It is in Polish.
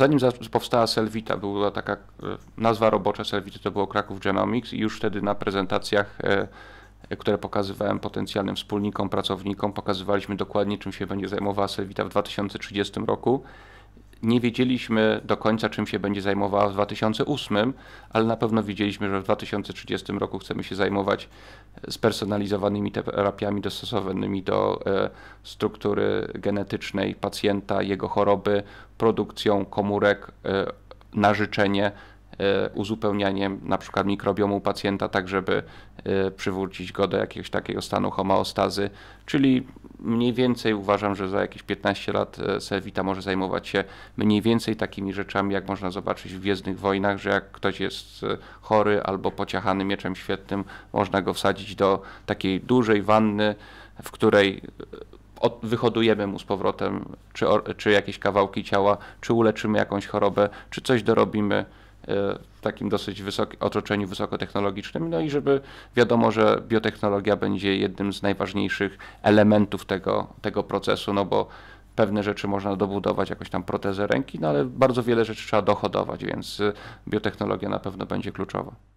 Zanim powstała Selvita, była taka e, nazwa robocza Selvity, to było Kraków Genomics i już wtedy na prezentacjach, e, e, które pokazywałem potencjalnym wspólnikom, pracownikom, pokazywaliśmy dokładnie czym się będzie zajmowała Selvita w 2030 roku nie wiedzieliśmy do końca, czym się będzie zajmowała w 2008, ale na pewno wiedzieliśmy, że w 2030 roku chcemy się zajmować spersonalizowanymi terapiami dostosowanymi do e, struktury genetycznej pacjenta, jego choroby, produkcją komórek e, na życzenie, e, uzupełnianiem na przykład mikrobiomu pacjenta, tak żeby przywrócić go do jakiegoś takiego stanu homeostazy, czyli mniej więcej uważam, że za jakieś 15 lat e, Sewita może zajmować się mniej więcej takimi rzeczami, jak można zobaczyć w Gwiezdnych Wojnach, że jak ktoś jest e, chory albo pociachany mieczem świetnym, można go wsadzić do takiej dużej wanny, w której e, wyhodujemy mu z powrotem, czy, czy jakieś kawałki ciała, czy uleczymy jakąś chorobę, czy coś dorobimy w e, takim dosyć wysokim otoczeniu wysokotechnologicznym, no i żeby wiadomo, że biotechnologia będzie jednym z najważniejszych elementów tego, tego procesu, no bo pewne rzeczy można dobudować, jakąś tam protezę ręki, no ale bardzo wiele rzeczy trzeba dochodować, więc e, biotechnologia na pewno będzie kluczowa.